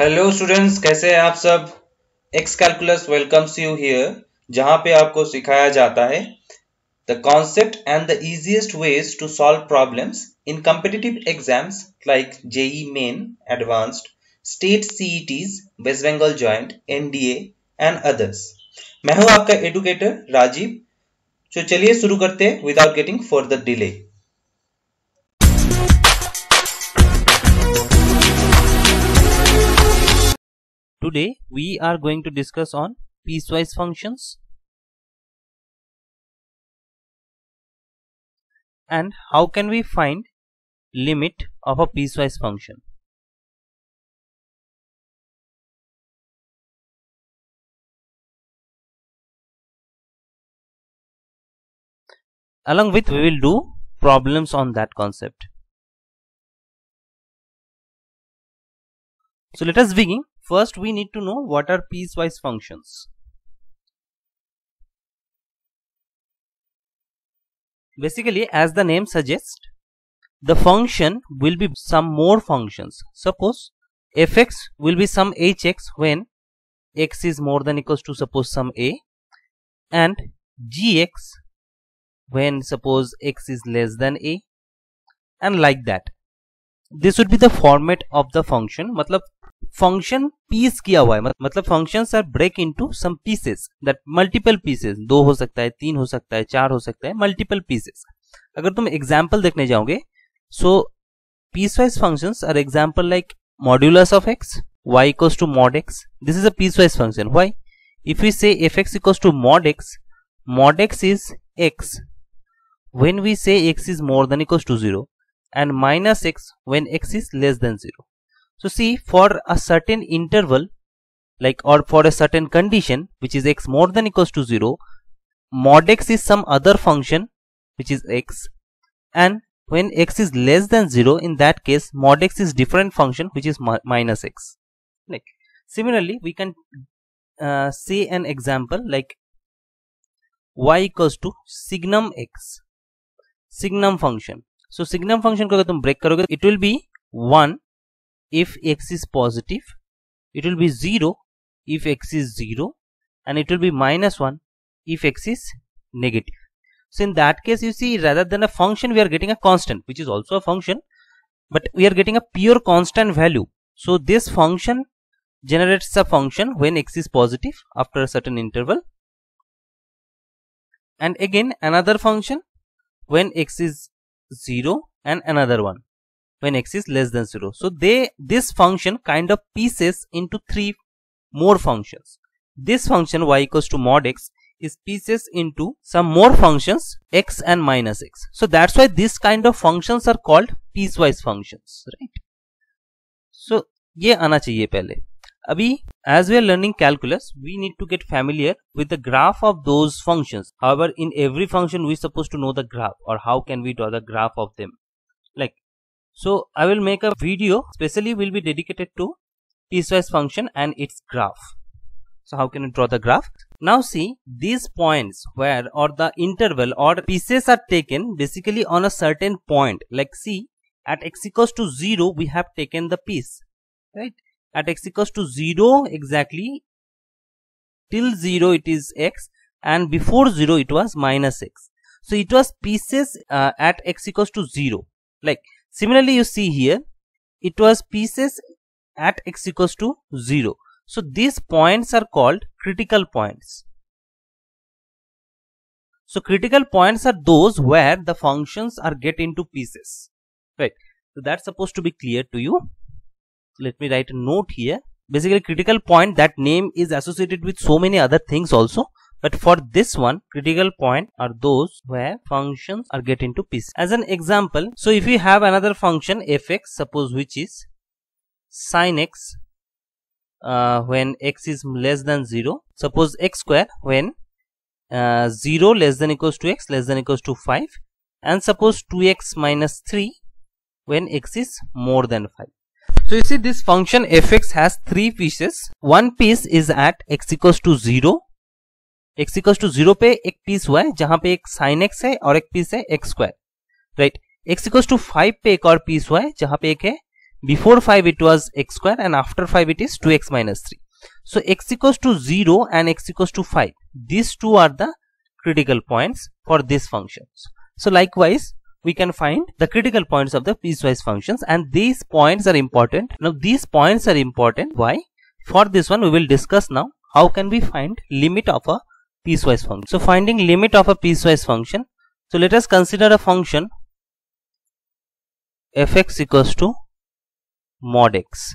Hello students कैसे हैं आप सब X Calculus welcomes you here जहां पे आपको सिखाया जाता है the concept and the easiest ways to solve problems in competitive exams like JEE Main Advanced state CETs West Bengal joint NDA and others मैं हूं आपका एडुकेटर राजीव तो चलिए शुरू करते हैं without getting for the delay Today we are going to discuss on piecewise functions and how can we find limit of a piecewise function. Along with we will do problems on that concept. So let us begin First we need to know what are piecewise functions. Basically as the name suggests the function will be some more functions. Suppose fx will be some hx when x is more than equals to suppose some a and gx when suppose x is less than a and like that. This would be the format of the function. मतलब function piece किया हुआ है मतलब function are break into some pieces that multiple pieces दो हो सकता है तीन हो सकता है चार हो सकता है मल्टीपल पीसेस अगर तुम एग्जाम्पल देखने जाओगे so piecewise function are example like modulus of x y equal to mod x this is a piecewise function why if you say f x equal to mod x mod x is x when we say x is more than equal to zero and minus x when x is less than zero So see for a certain interval like or for a certain condition which is x more than equals to 0 mod x is some other function which is x and when x is less than 0 in that case mod x is different function which is minus x like similarly we can uh, say an example like y equals to signum x signum function so signum function को अगर तुम break करोगे it will be 1 if x is positive it will be 0 if x is 0 and it will be minus 1 if x is negative. So in that case you see rather than a function we are getting a constant which is also a function but we are getting a pure constant value. So this function generates a function when x is positive after a certain interval and again another function when x is 0 and another one when x is less than 0. So they this function kind of pieces into three more functions. This function y equals to mod x is pieces into some more functions x and minus x. So that's why this kind of functions are called piecewise functions, right? So ये आना चाहिए पहले अभी as we are learning calculus we need to get familiar with the graph of those functions however in every function we supposed to know the graph or how can we draw the graph of them like so I will make a video specially will be dedicated to piecewise function and its graph. So how can you draw the graph? Now see these points where or the interval or pieces are taken basically on a certain point like see at x equals to 0 we have taken the piece right at x equals to 0 exactly till 0 it is x and before 0 it was minus x. So it was pieces uh, at x equals to 0 like Similarly, you see here, it was pieces at x equals to 0. So these points are called critical points. So critical points are those where the functions are get into pieces. Right. So that's supposed to be clear to you. Let me write a note here. Basically critical point that name is associated with so many other things also. But for this one, critical point are those where functions are get into pieces. As an example, so if we have another function fx, suppose which is sine x uh, when x is less than 0, suppose x square when uh, 0 less than equals to x less than equals to 5 and suppose 2x minus 3 when x is more than 5. So you see this function fx has three pieces. One piece is at x equals to 0 X equals to zero. पे एक piece हुआ है जहां पे एक sign x है और एक पीस है x square. Right. X equals to five पे एक और पीस हुआ है जहां पे एक है Before five it was x square and after five it is two x minus three. so x equals to 0 and x equals to 5 these two are the critical points for these functions so likewise we can find the critical points of the piecewise functions and these points are important now these points are important why for this one we will discuss now how can we find limit of a piecewise function. So finding limit of a piecewise function. So let us consider a function f x equals to mod x.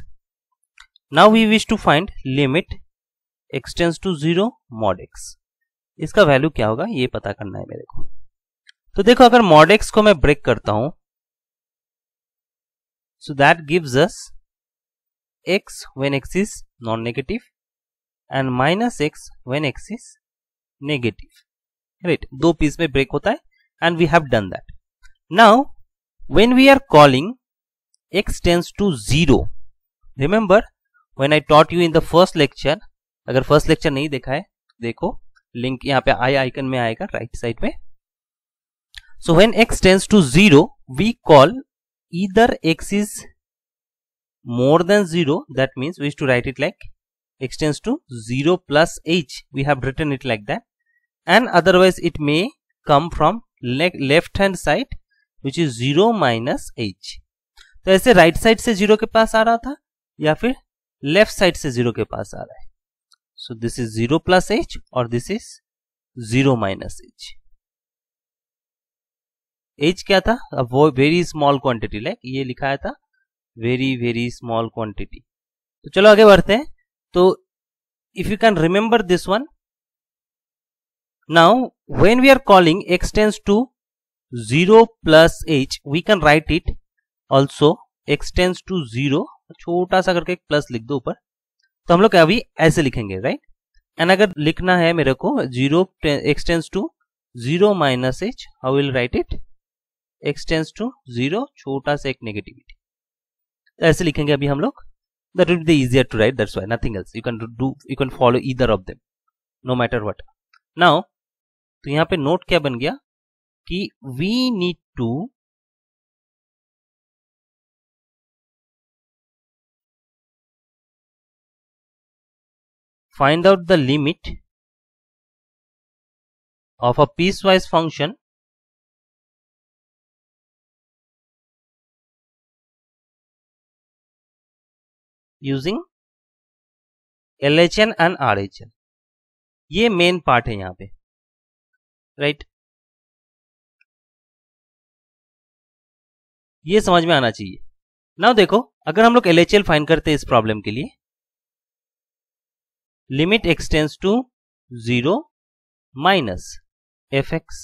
Now we wish to find limit x tends to zero mod x. इसका value क्या होगा ये पता करना है मेरे को तो देखो अगर मॉड एक्स को मैं ब्रेक करता हूं so that gives us x when x is non negative and minus x when x is negative right दो पीस में ब्रेक होता है and we have done that now when we are calling x tends to 0 remember when i taught you in the first lecture अगर first lecture नहीं देखा है देखो link यहाँ पे i icon में आएगा right side में so when x tends to 0 we call either x is more than 0 that means we used to write it like extends to 0 plus h we have written it like that and otherwise it may come from le left hand side which is 0 minus h तो ऐसे right side से zero के पास आ रहा था या फिर left side से जीरो के पास आ रहा है so this is zero plus h और this is zero minus h h क्या था अब वो वेरी स्मॉल क्वांटिटी लाइक ये लिखा था वेरी वेरी स्मॉल क्वांटिटी तो चलो आगे बढ़ते हैं So तो if you can remember this one, now when we are calling x tends to 0 plus h, we can write it also x tends to छोटा सा करके एक प्लस लिख दो ऊपर तो हम लोग अभी ऐसे लिखेंगे राइट एंड अगर लिखना है मेरे को zero x tends to zero minus h I will write it x tends to zero छोटा सा एक नेगेटिविटी ऐसे लिखेंगे अभी हम लोग that will be easier to write that's why nothing else you can do you can follow either of them no matter what now तो यहाँ पे नोट क्या बन गया कि we need to find out the limit of a piecewise function using L H N and R H N ये main part है यहां पे राइट right? ये समझ में आना चाहिए नाउ देखो अगर हम लोग एल एच एल फाइन करते हैं इस प्रॉब्लम के लिए limit expanse to zero minus f x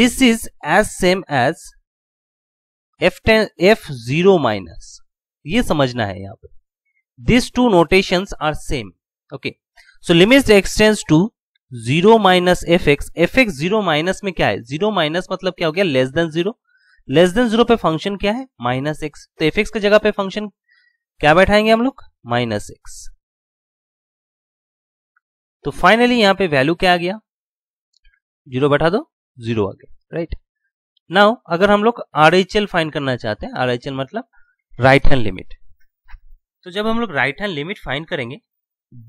this is as same as f ten f zero minus ये समझना है यहां पर these two notations are same okay so limits extends to zero minus f x f x zero minus में क्या है zero minus मतलब क्या हो गया less than zero less than zero पे फंक्शन क्या है माइनस एक्स तो एफ एक्स की जगह पे फंक्शन क्या बैठाएंगे हम लोग माइनस एक्स तो फाइनली यहां पे वैल्यू क्या आ गया जीरो बैठा दो जीरो आ गया राइट नाउ अगर हम लोग आर एच एल फाइन करना चाहते हैं आर एच एल मतलब राइट हैंड लिमिट तो जब हम लोग राइट हैंड लिमिट फाइन करेंगे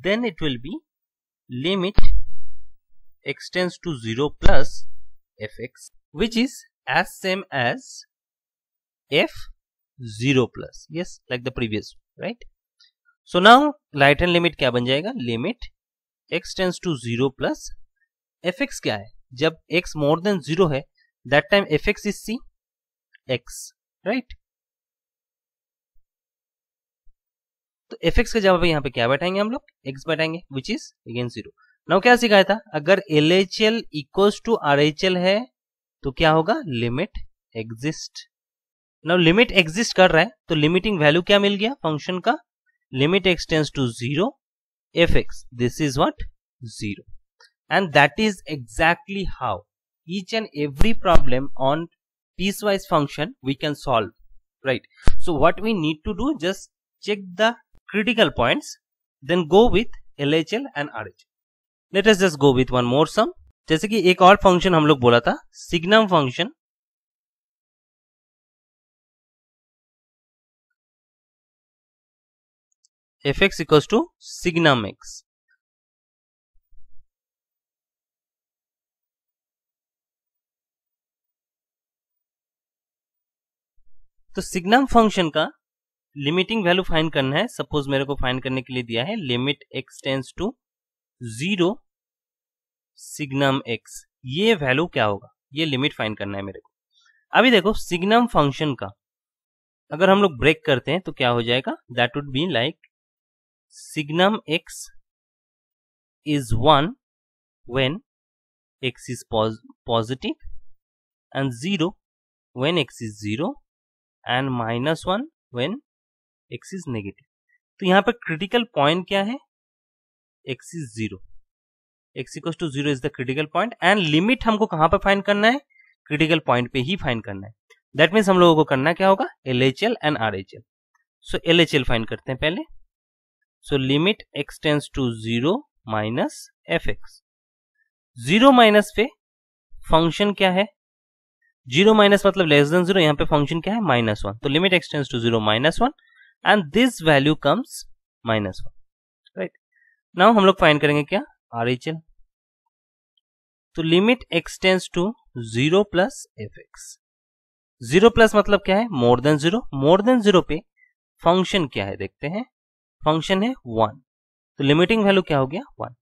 then it will be limit expanse to zero plus f x which is as same as f zero plus yes like the previous right so now right hand limit क्या बन जाएगा limit expanse to zero plus f x क्या है जब x more than zero है that time F x is c x right तो f x के जवाब यहाँ पे क्या बैठाएंगे हम लोग एक्स बैठाएंगे which is again zero now क्या सिखाया था अगर L H L equal to R H L है तो क्या होगा limit exist now limit exist कर रहा है तो लिमिटिंग वैल्यू क्या मिल गया फंक्शन का limit expanse to zero F x this is what zero and that is exactly how each and every problem on piecewise function we can solve right so what we need to do just check the critical points, then go with LHL and RHL. Let us just go with one more sum. जैसे कि एक और function हम लोग बोला था signum function. fx x equals to signum x तो signum function का लिमिटिंग वैल्यू फाइन करना है सपोज मेरे को फाइन करने के लिए दिया है limit x tends to zero signum x ये वैल्यू क्या होगा ये लिमिट फाइन करना है मेरे को अभी देखो सिग्नम फंक्शन का अगर हम लोग ब्रेक करते हैं तो क्या हो जाएगा that would be like signum x is one when x is positive and zero when x is zero and minus one when x is negative तो यहाँ पर क्रिटिकल पॉइंट क्या है x is zero x to zero is the critical point and limit हमको कहाँ पर fine करना है क्रिटिकल पॉइंट पे ही फाइन करना है दैट मीन्स हम लोगों को करना क्या होगा L H L and R H L so L H L find करते हैं पहले so limit x tends to zero minus f x zero minus पे फंक्शन क्या है जीरो माइनस मतलब लेस देन जीरो यहाँ पे फंक्शन क्या है माइनस वन तो limit expanse to zero minus one and this value comes minus one right now हम लोग फाइन करेंगे क्या आर एच एल तो limit expanse to zero plus f x zero plus मतलब क्या है more than zero more than zero पे function क्या है देखते हैं फंक्शन है वन तो लिमिटिंग वैल्यू क्या हो गया one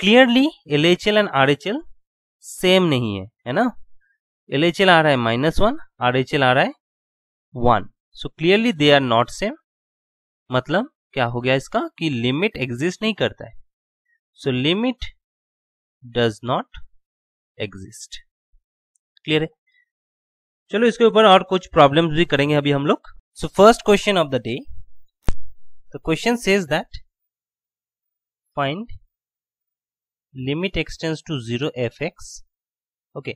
clearly L H L and R H L same नहीं है है ना एल एच एल आ रहा है minus one R H L आ रहा है one so clearly they are not same मतलब क्या हो गया इसका कि लिमिट एग्जिस्ट नहीं करता है so limit does not exist clear है चलो इसके ऊपर और कुछ प्रॉब्लम्स भी करेंगे अभी हम लोग so first question of the day the question says that find limit expanse to zero F x okay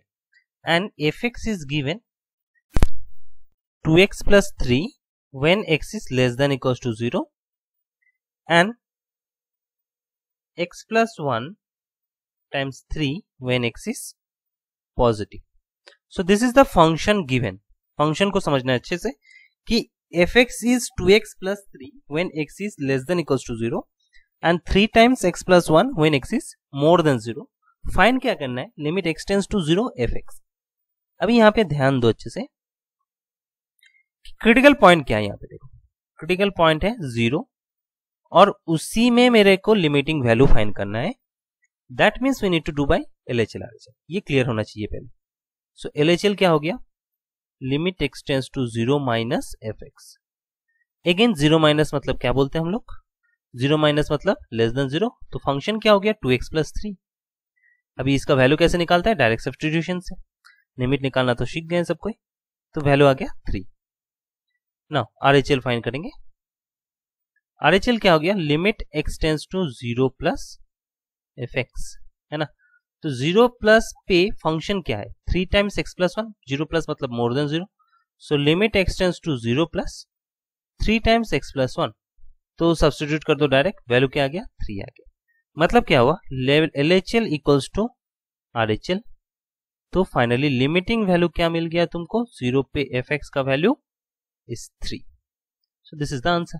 and f x is given two x plus three when x is less than equals to 0 and x plus 1 times 3 when x is positive. So this is the function given. Function को समझना अच्छे से कि f x is two x plus three when x is less than equals to zero and three times x plus one when x is more than zero find क्या करना है limit x tends to zero अभी यहाँ पे ध्यान दो अच्छे से क्रिटिकल पॉइंट क्या है यहाँ पे देखो क्रिटिकल पॉइंट है जीरो और उसी में मेरे को लिमिटिंग वैल्यू फाइंड करना है that means we need to do by L H L R H L ये क्लियर होना चाहिए पहले सो एल एच एल क्या हो गया limit expanse to zero minus f x again zero minus मतलब क्या बोलते हैं हम लोग जीरो माइनस मतलब लेस देन जीरो तो फंक्शन क्या हो गया टू एक्स प्लस थ्री अभी इसका वैल्यू कैसे निकालता है डायरेक्ट सब्सटीट्यूशन से लिमिट निकालना तो सीख गए सब कोई तो वैल्यू आ गया थ्री ना आर एच एल फाइन करेंगे आर एच एल क्या हो गया limit expanse to zero plus f x है ना तो जीरो प्लस पे फंक्शन क्या है three times x plus one zero plus मतलब more than zero so limit expanse to zero plus three times x plus one तो substitute कर दो डायरेक्ट वैल्यू क्या आ गया थ्री आ गया मतलब क्या हुआ L H L equals to R H L तो फाइनली लिमिटिंग वैल्यू क्या मिल गया तुमको जीरो पे एफ एक्स का value is 3. So this is the answer.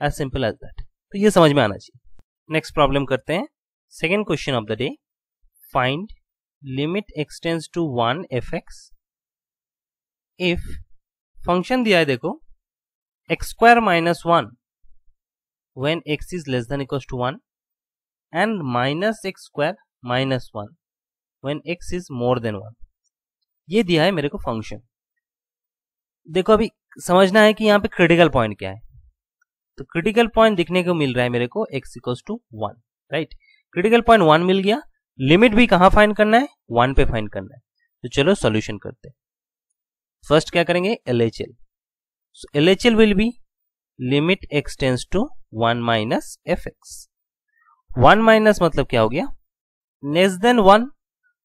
As simple as that. तो ये समझ में आना चाहिए नेक्स्ट प्रॉब्लम करते हैं second question of the day find limit expanse to one f x if function दिया है देखो x square minus one when x is less than equals to 1 and minus x square minus 1 when x is more than 1 ये दिया है मेरे को function देखो अभी समझना है कि यहाँ पे क्रिटिकल पॉइंट क्या है तो क्रिटिकल पॉइंट दिखने को मिल रहा है मेरे को x equal to one right critical point one मिल गया लिमिट भी कहाँ फाइन करना है वन पे फाइन करना है तो चलो सोल्यूशन करते हैं फर्स्ट क्या करेंगे L H L L H L will be limit x tends to one minus f x one minus मतलब क्या हो गया लेस देन वन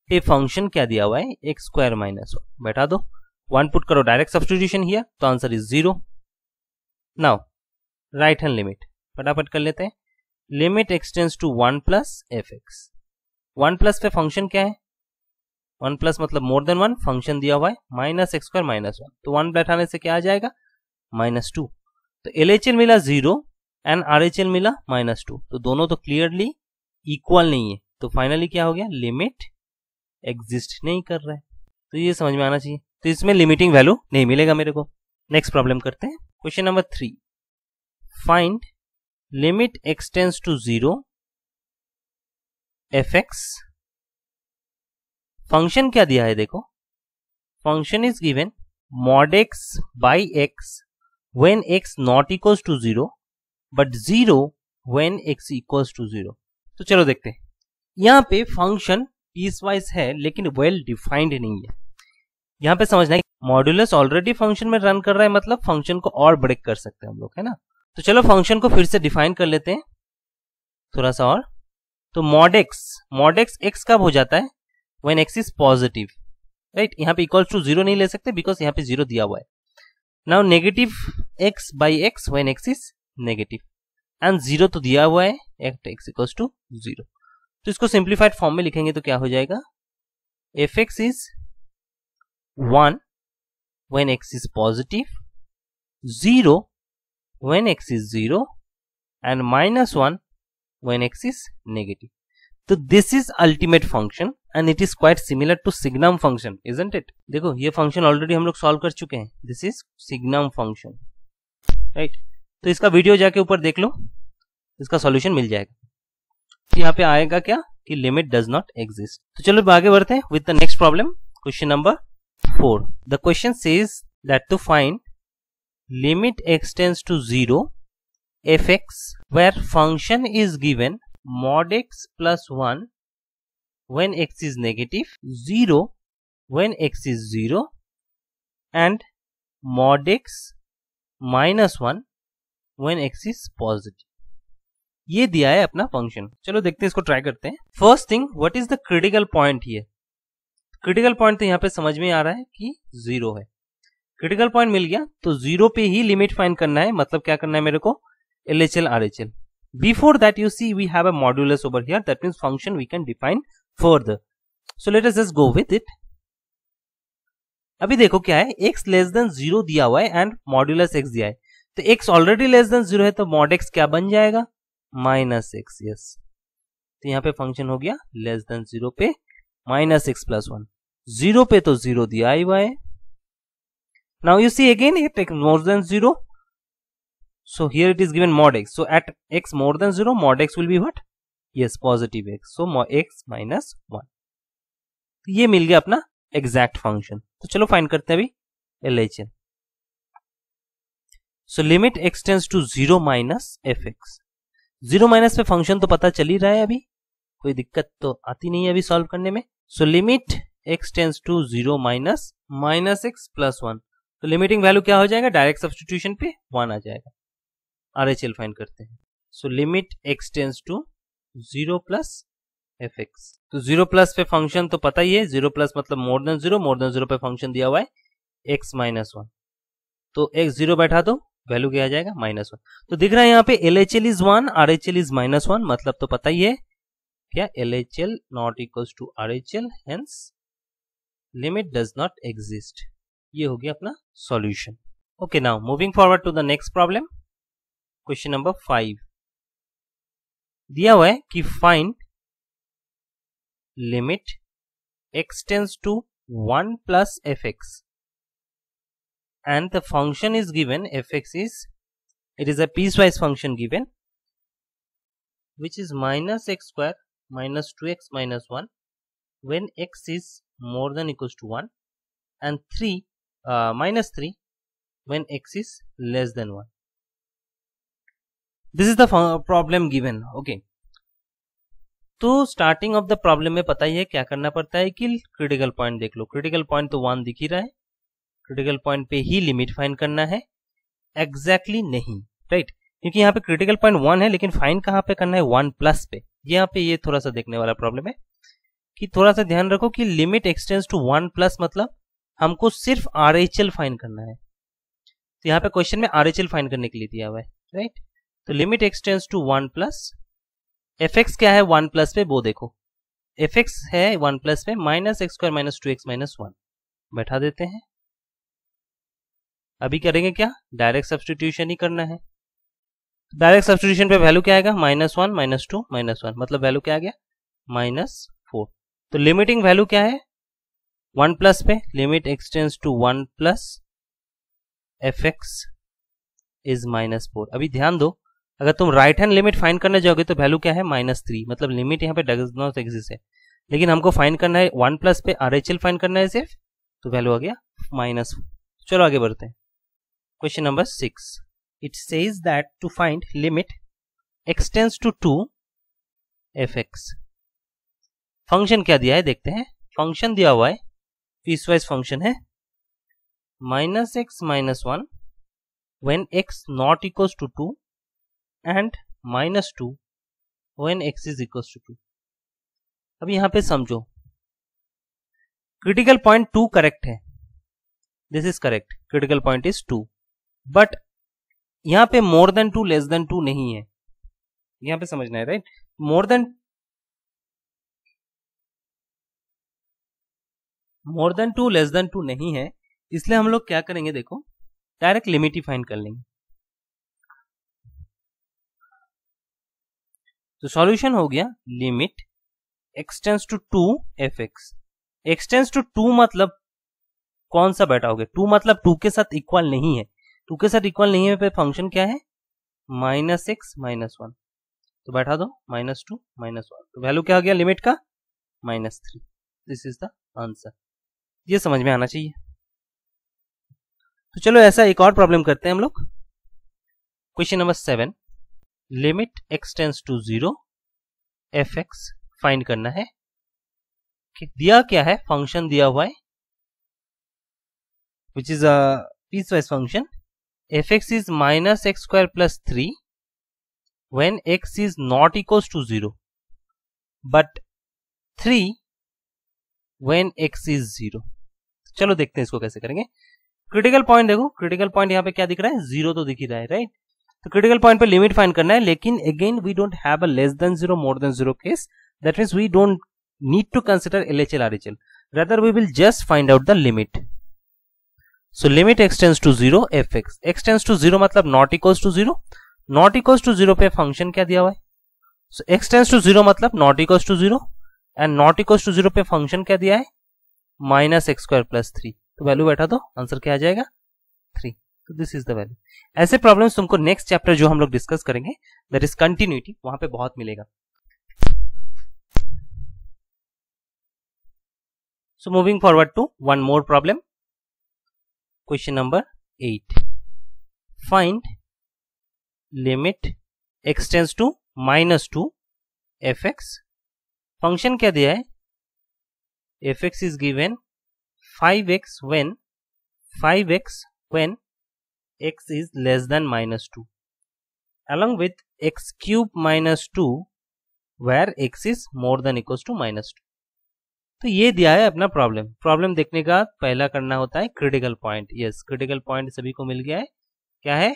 पे फंक्शन क्या दिया हुआ है एक्स स्क्वायर माइनस वन बैठा दो वन पुट करो डायरेक्ट सब्सटीट्यूशन हियर तो answer is zero now right hand limit फटाफट कर लेते हैं limit expanse to one plus f x one plus पे फंक्शन क्या है वन प्लस मतलब मोर देन वन फंक्शन दिया हुआ है minus x square minus one तो वन बैठाने से क्या आ जाएगा माइनस टू तो एल एच एल मिला zero and R H L मिला माइनस टू तो दोनों तो क्लियरली इक्वल नहीं है तो फाइनली क्या हो गया लिमिट एग्जिस्ट नहीं कर रहा है तो ये समझ में आना चाहिए तो इसमें लिमिटिंग वैल्यू नहीं मिलेगा मेरे को नेक्स्ट प्रॉब्लम करते हैं question number three find limit expanse to zero F x function क्या दिया है देखो function is given mod x by x when x not equal to zero but zero when x equal to zero तो चलो देखते हैं यहां पे फंक्शन पीस वाइज है लेकिन वेल well डिफाइंड नहीं है यहाँ पे समझना है मॉड्यूलस ऑलरेडी फंक्शन में रन कर रहा है मतलब फंक्शन को और ब्रेक कर सकते हैं हम लोग है ना तो चलो फंक्शन को फिर से डिफाइन कर लेते हैं थोड़ा सा और तो मॉडेक्स मॉडेक्स एक्स कब हो जाता है when x is positive right यहाँ पे इक्वल टू जीरो नहीं ले सकते बिकॉज यहाँ पे जीरो दिया हुआ है now negative x by x when x is negative and zero तो दिया हुआ है at x equal to zero तो इसको सिंप्लीफाइड फॉर्म में लिखेंगे तो क्या हो जाएगा f x is 1 when x is positive, 0 when x is 0 and minus 1 when x is negative. तो this is ultimate function and it is quite similar to signum function isn't it देखो ये function already हम लोग solve कर चुके हैं this is signum function right तो इसका वीडियो जाके ऊपर देख लो इसका सॉल्यूशन मिल जाएगा तो यहाँ पे आएगा क्या कि लिमिट डज नॉट एग्जिस्ट तो चलो आगे बढ़ते हैं with the next problem question number 4. The question says that to find limit x tends to 0 fx where function is given mod x plus 1 when x is negative 0 when x is 0 and mod x minus 1 when x is positive. ये दिया है अपना function चलो देखते हैं इसको try करते हैं first thing what is the critical point here critical point तो यहाँ पे समझ में आ रहा है कि जीरो है क्रिटिकल पॉइंट मिल गया तो जीरो पे ही लिमिट फाइंड करना है मतलब क्या करना है मेरे को L H L R H L before that you see we have a modulus over here that means function we can define further so let us just go with it अभी देखो क्या है एक्स लेस देन जीरो दिया हुआ है and modulus x दिया है तो x already less than zero है तो मॉड एक्स क्या बन जाएगा माइनस एक्स यस तो यहाँ पे फंक्शन हो गया लेस देन जीरो पे minus x plus one zero पे तो जीरो दिया ही हुआ है now you see again it x more than zero so here it is given mod x so at x more than zero mod x will be yes yes positive x so x minus one ये मिल गया अपना exact function तो चलो fine करते हैं अभी L H L so limit expanse to zero minus f x zero minus पे फंक्शन तो पता चल ही रहा है अभी कोई दिक्कत तो आती नहीं है अभी सॉल्व करने में so limit x tends to zero minus minus x plus one तो लिमिटिंग वैल्यू क्या हो जाएगा डायरेक्ट सब्सटीट्यूशन पे वन आ जाएगा आर एच एल फाइन करते हैं so limit x tends to zero plus f x तो जीरो प्लस पे फंक्शन तो पता ही है जीरो प्लस मतलब more than zero more than zero पे फंक्शन दिया हुआ है एक्स माइनस वन तो एक्स जीरो बैठा दो तो वैल्यू क्या आ जाएगा माइनस वन तो दिख रहा है यहाँ पे L H L is one R H L is minus one मतलब तो पता ही है क्या L H L not equals to R H L hence limit does not exist ये हो गया अपना Okay now moving forward to the next problem. Question number five. दिया हुआ है कि find limit x tends to 1 plus fx and the function is given fx is it is a piecewise function given which is minus x square minus 2x minus 1 when x is more than equals to 1 and 3 uh, minus 3 when x is less than 1 this is the uh, problem given okay तो starting of the problem में पता ही है क्या करना पड़ता है कि क्रिटिकल पॉइंट देख लो क्रिटिकल पॉइंट तो वन दिख ही रहा है क्रिटिकल पॉइंट पे ही लिमिट फाइन करना है एग्जैक्टली exactly नहीं राइट right? क्योंकि यहाँ पे क्रिटिकल पॉइंट वन है लेकिन फाइन कहाँ पे करना है वन प्लस पे यहाँ पे ये थोड़ा सा देखने वाला प्रॉब्लम है कि थोड़ा सा ध्यान रखो कि limit expanse to one plus मतलब हमको सिर्फ आर एच एल फाइन करना है तो यहाँ पे क्वेश्चन में आर एच एल फाइन करने के लिए दिया हुआ है राइट तो limit expanse to one plus f x क्या है वन प्लस पे वो देखो एफ एक्स है वन प्लस पे minus x square minus two x minus one बैठा देते हैं अभी करेंगे क्या डायरेक्ट सब्सटीट्यूशन ही करना है डायरेक्ट सब्सटीट्यूशन पे वैल्यू क्या आएगा minus one minus two minus one मतलब वैल्यू क्या आ गया माइनस तो लिमिटिंग वैल्यू क्या है वन प्लस पे limit expanse to one plus f x is minus four अभी ध्यान दो अगर तुम राइट हैंड लिमिट फाइन करने जाओगे तो वैल्यू क्या है माइनस थ्री मतलब लिमिट यहाँ पे डज नॉट एक्सिस्ट है लेकिन हमको फाइन करना है वन प्लस पे आर एच एल फाइन करना है सिर्फ तो वैल्यू आ गया माइनस चलो आगे बढ़ते हैं question number six it says that to find limit expanse to two F x function क्या दिया है देखते हैं फंक्शन दिया हुआ है पीस वाइज फंक्शन है minus x minus one when x not equals to two and minus two when x is equals to two अब यहां पे समझो क्रिटिकल पॉइंट टू करेक्ट है this is correct critical point is two but यहां पे मोर than two less than two नहीं है यहां पे समझना है right more than more than two less than two नहीं है इसलिए हम लोग क्या करेंगे देखो डायरेक्ट लिमिट ही फाइन कर लेंगे तो सॉल्यूशन हो गया limit expanse to two F X expanse to two मतलब कौन सा बैठा हो गया टू मतलब टू के साथ इक्वल नहीं है टू के साथ इक्वल नहीं है फिर फंक्शन क्या है माइनस एक्स माइनस वन तो बैठा दो माइनस टू माइनस वन तो वैल्यू क्या हो गया लिमिट का minus three this is the answer ये समझ में आना चाहिए तो चलो ऐसा एक और प्रॉब्लम करते हैं हम लोग question number seven limit expanse to zero F x find करना है कि दिया क्या है फंक्शन दिया हुआ है which is a piecewise function f x is minus x square plus three when x is not equals to zero but three when x is zero चलो देखते हैं इसको कैसे करेंगे क्रिटिकल पॉइंट देखो क्रिटिकल पॉइंट यहाँ पे क्या दिख रहा है जीरो तो दिख ही रहा है राइट तो क्रिटिकल पॉइंट पे लिमिट फाइंड करना है लेकिन again we don't have a less than zero more than zero case that means we don't need to consider L H L R H L rather we will just find out the limit so limit expanse to zero F X expanse to zero मतलब not equals to zero not equals to zero पे function क्या दिया हुआ है सो x tends to zero मतलब not equals to zero and not equals to zero पे function क्या दिया है minus x square plus three तो वैल्यू बैठा दो आंसर क्या आ जाएगा थ्री तो दिस इज द वैल्यू ऐसे प्रॉब्लम तुमको नेक्स्ट चैप्टर जो हम लोग डिस्कस करेंगे दैट इज कंटिन्यूटी वहां पे बहुत मिलेगा so moving forward to one more problem question number eight find limit expanse to minus two F x function क्या दिया है fx is given 5x when 5x when x is less than minus 2 along with x cube minus 2 where x is more than equals to minus 2 तो ये दिया है अपना problem problem देखने का पहला करना होता है critical point yes critical point सभी को मिल गया है क्या है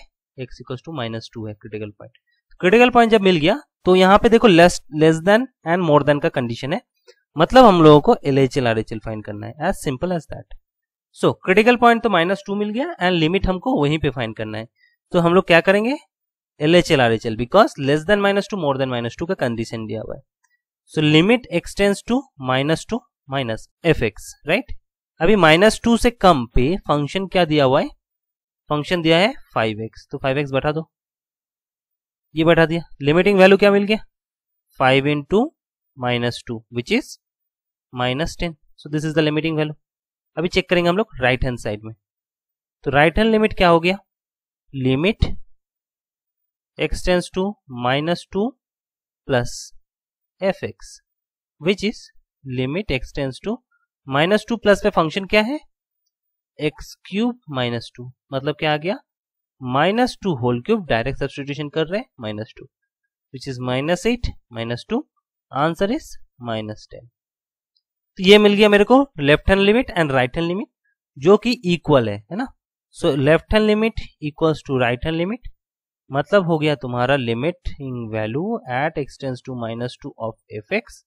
x equals to minus two है क्रिटिकल पॉइंट क्रिटिकल पॉइंट जब मिल गया तो यहाँ पे देखो less less than and more than का कंडीशन है मतलब हम लोगों को L H L R H L find करना है as simple as that so critical point तो माइनस टू मिल गया एंड लिमिट हमको वहीं पे फाइन करना है तो हम लोग क्या करेंगे L H L R H L because less than minus two more than minus two का कंडीशन दिया हुआ है so limit expanse to minus two minus f x right अभी माइनस टू से कम पे फंक्शन क्या दिया हुआ है फंक्शन दिया है फाइव एक्स तो फाइव एक्स बैठा दो ये बैठा दिया लिमिटिंग वैल्यू क्या मिल गया five into minus two which is minus ten so this is the limiting value अभी चेक करेंगे हम लोग राइट हैंड साइड में तो राइट हैंड लिमिट क्या हो गया limit x tends to minus two plus f x which is limit x tends to minus two plus पे फंक्शन क्या है एक्स क्यूब माइनस टू मतलब क्या आ गया minus two whole cube direct substitution कर रहे हैं minus two which is minus eight minus two answer is minus ten तो ये मिल गया मेरे को left hand limit and right hand limit जो कि इक्वल है है ना so left hand limit equals to right hand limit मतलब हो गया तुम्हारा in value at x tends to minus two of f x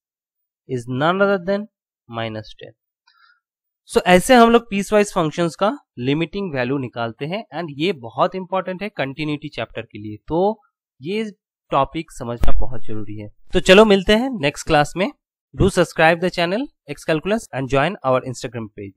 is none other than minus ten so ऐसे हम लोग पीस वाइज फंक्शन का लिमिटिंग वैल्यू निकालते हैं एंड ये बहुत इंपॉर्टेंट है कंटिन्यूटी चैप्टर के लिए तो ये टॉपिक समझना बहुत जरूरी है तो चलो मिलते हैं नेक्स्ट क्लास में Do subscribe the channel X Calculus and join our Instagram page.